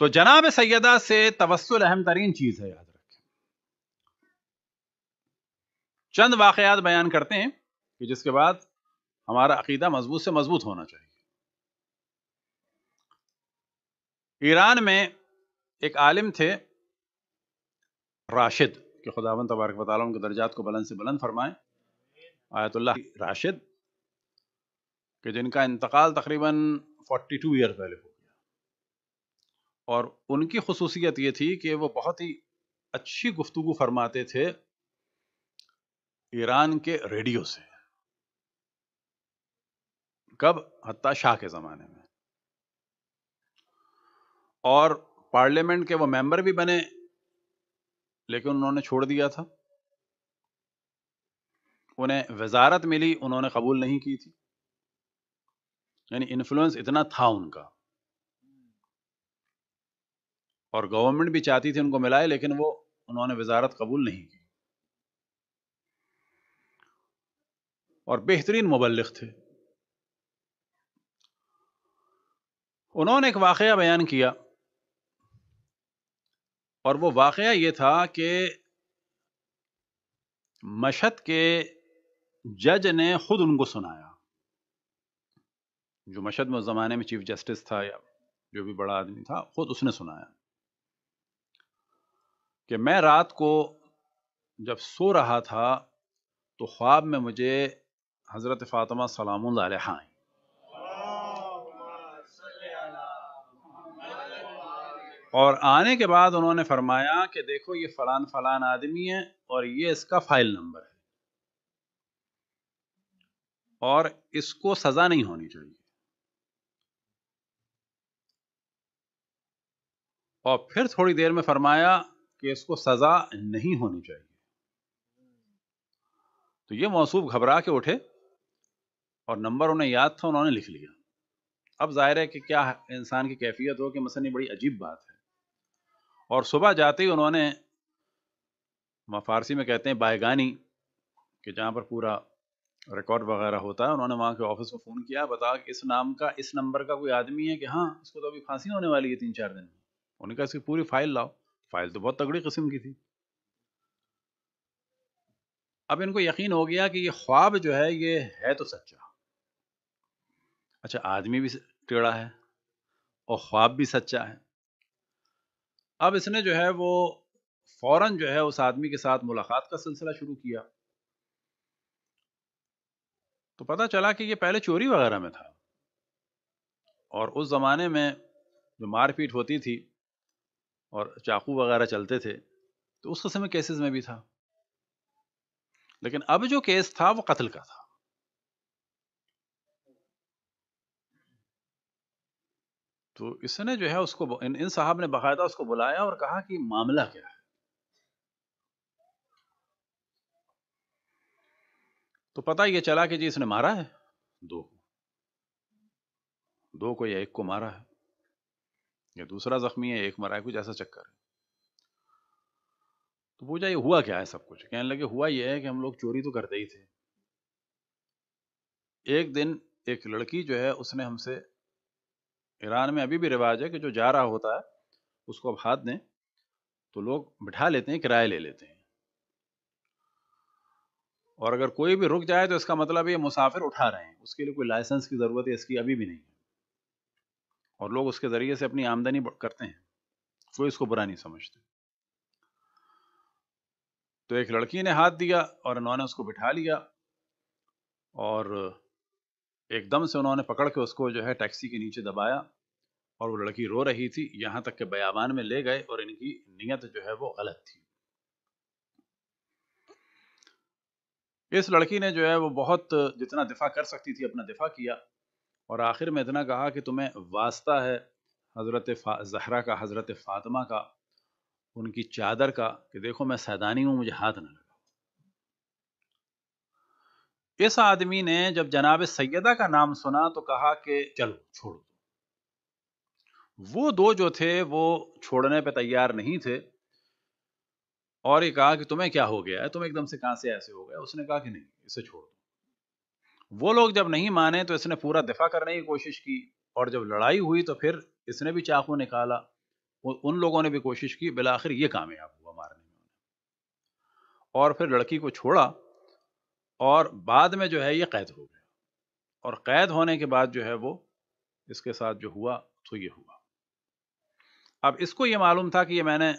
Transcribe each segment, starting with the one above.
तो जनाब सैदा से तवसल अहम तरीन चीज़ है याद रखें चंद वाकयात बयान करते हैं कि जिसके बाद हमारा अकीदा मजबूत से मजबूत होना चाहिए ईरान में एक आलिम थे राशिद के खुदावन तबारक वाली उनके दर्जात को बुलंद से बुलंद फरमाए आयतुल्ला राशिद के जिनका इंतकाल तकरीबन 42 ईयर पहले हुआ और उनकी खसूसियत ये थी कि वो बहुत ही अच्छी गुफ्तु फरमाते थे ईरान के रेडियो से कब हत्या शाह के ज़माने में और पार्लियामेंट के वो मेंबर भी बने लेकिन उन्होंने छोड़ दिया था उन्हें वजारत मिली उन्होंने कबूल नहीं की थी यानी इन्फ्लुएंस इतना था उनका और गवर्नमेंट भी चाहती थी उनको मिलाए लेकिन वो उन्होंने वजारत कबूल नहीं की और बेहतरीन मुबलिक थे उन्होंने एक वाक़ बयान किया और वो वाक़ ये था कि मशत के जज ने ख़ुद उनको सुनाया जो मशद में उस ज़माने में चीफ जस्टिस था या जो भी बड़ा आदमी था ख़ुद उसने सुनाया कि मैं रात को जब सो रहा था तो ख्वाब में मुझे हज़रत फ़ातिमा सलाम आई और आने के बाद उन्होंने फरमाया कि देखो ये फ़लान फ़लान आदमी है और ये इसका फ़ाइल नंबर है और इसको सज़ा नहीं होनी चाहिए और फिर थोड़ी देर में फरमाया कि इसको सजा नहीं होनी चाहिए तो ये मौसू घबरा के उठे और नंबर उन्हें याद था उन्होंने लिख लिया अब जाहिर है कि क्या इंसान की कैफियत हो कि मसलन ये बड़ी अजीब बात है और सुबह जाते ही उन्होंने फारसी में कहते हैं बायगानी कि जहाँ पर पूरा रिकॉर्ड वगैरह होता है उन्होंने वहाँ के ऑफिस को फ़ोन किया बता कि इस नाम का इस नंबर का कोई आदमी है कि हाँ इसको तो अभी फांसी होने वाली है तीन चार दिन में उन्होंने कहा इसकी पूरी फाइल लाओ फाइल तो बहुत तगड़ी किस्म की थी अब इनको यकीन हो गया कि ये ख्वाब जो है ये है तो सच्चा अच्छा आदमी भी टेढ़ा है और ख्वाब भी सच्चा है अब इसने जो है वो फौरन जो है उस आदमी के साथ मुलाकात का सिलसिला शुरू किया तो पता चला कि ये पहले चोरी वगैरह में था और उस ज़माने में जो मारपीट होती थी और चाकू वगैरह चलते थे तो उस कस्म केसेस में भी था लेकिन अब जो केस था वो कत्ल का था तो इसने जो है उसको इन, इन साहब ने बाकायदा उसको बुलाया और कहा कि मामला क्या है तो पता ये चला कि जी इसने मारा है दो दो को या एक को मारा है या दूसरा जख्मी है एक मरा है कुछ ऐसा चक्कर है तो पूछा ये हुआ क्या है सब कुछ कहने लगे हुआ ये है कि हम लोग चोरी तो करते ही थे एक दिन एक लड़की जो है उसने हमसे ईरान में अभी भी रिवाज है कि जो जा रहा होता है उसको अब हाथ दें तो लोग बिठा लेते हैं किराए ले लेते हैं और अगर कोई भी रुक जाए तो इसका मतलब ये मुसाफिर उठा रहे हैं उसके लिए कोई लाइसेंस की ज़रूरत है इसकी अभी भी नहीं है और लोग उसके ज़रिए से अपनी आमदनी करते हैं कोई इसको बुरा नहीं समझते तो एक लड़की ने हाथ दिया और उन्होंने उसको बिठा लिया और एकदम से उन्होंने पकड़ के उसको जो है टैक्सी के नीचे दबाया और वो लड़की रो रही थी यहां तक के बयाबान में ले गए और इनकी नीयत जो है वो गलत थी इस लड़की ने जो है वो बहुत जितना दिफा कर सकती थी अपना दिफा किया और आखिर में इतना कहा कि तुम्हें वास्ता है हज़रत जहरा का हज़रत फ़ातिमा का उनकी चादर का कि देखो मैं सैदानी हूँ मुझे हाथ ना लगा इस आदमी ने जब जनाब सैदा का नाम सुना तो कहा कि चलो छोड़ दो वो दो जो थे वो छोड़ने पे तैयार नहीं थे और ये कहा कि तुम्हें क्या हो गया है तुम एकदम से कहां से ऐसे हो गया उसने कहा कि नहीं इसे छोड़ दो वो लोग जब नहीं माने तो इसने पूरा दिफा करने की कोशिश की और जब लड़ाई हुई तो फिर इसने भी चाकू निकाला उन लोगों ने भी कोशिश की बिल आखिर ये कामयाब हुआ मारने में और फिर लड़की को छोड़ा और बाद में जो है ये कैद हो गया और कैद होने के बाद जो है वो इसके साथ जो हुआ तो ये हुआ अब इसको ये मालूम था कि ये मैंने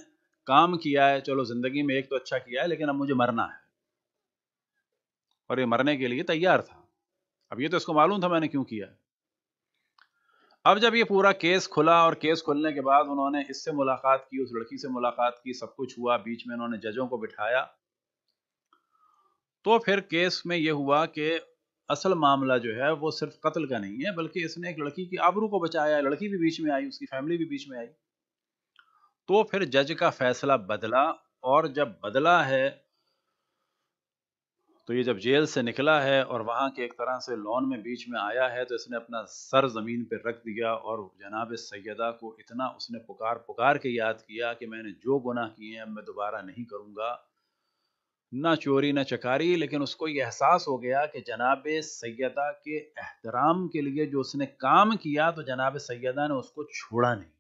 काम किया है चलो ज़िंदगी में एक तो अच्छा किया है लेकिन अब मुझे मरना है और ये मरने के लिए तैयार था अब ये तो इसको मालूम था मैंने क्यों किया अब जब ये पूरा केस खुला और केस खुलने के बाद उन्होंने इससे मुलाकात की उस लड़की से मुलाकात की सब कुछ हुआ बीच में उन्होंने जजों को बिठाया तो फिर केस में यह हुआ कि असल मामला जो है वो सिर्फ कत्ल का नहीं है बल्कि इसने एक लड़की की आबरू को बचाया लड़की भी बीच में आई उसकी फैमिली भी बीच में आई तो फिर जज का फैसला बदला और जब बदला है तो ये जब जेल से निकला है और वहाँ के एक तरह से लॉन में बीच में आया है तो इसने अपना सर ज़मीन पर रख दिया और जनाब सैदा को इतना उसने पुकार पुकार के याद किया कि मैंने जो गुनाह किए हैं मैं दोबारा नहीं करूँगा ना चोरी ना चकारी लेकिन उसको ये एहसास हो गया कि जनाब सैदा के एहतराम के लिए जो उसने काम किया तो जनाब सैदा ने उसको छोड़ा नहीं